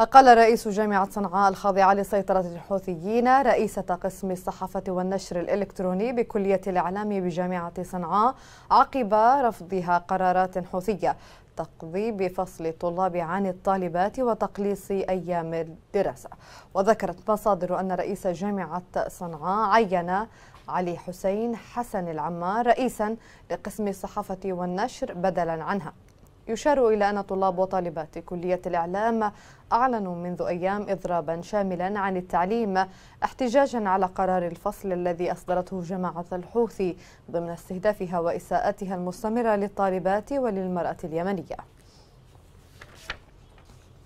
أقل رئيس جامعة صنعاء الخاضعة لسيطرة الحوثيين رئيسة قسم الصحافة والنشر الإلكتروني بكلية الإعلام بجامعة صنعاء عقب رفضها قرارات حوثية تقضي بفصل الطلاب عن الطالبات وتقليص أيام الدراسة وذكرت مصادر أن رئيس جامعة صنعاء عين علي حسين حسن العمار رئيسا لقسم الصحافة والنشر بدلا عنها يشار إلى أن طلاب وطالبات كلية الإعلام أعلنوا منذ أيام إضرابا شاملا عن التعليم احتجاجا على قرار الفصل الذي أصدرته جماعة الحوثي ضمن استهدافها وإساءتها المستمرة للطالبات وللمرأة اليمنية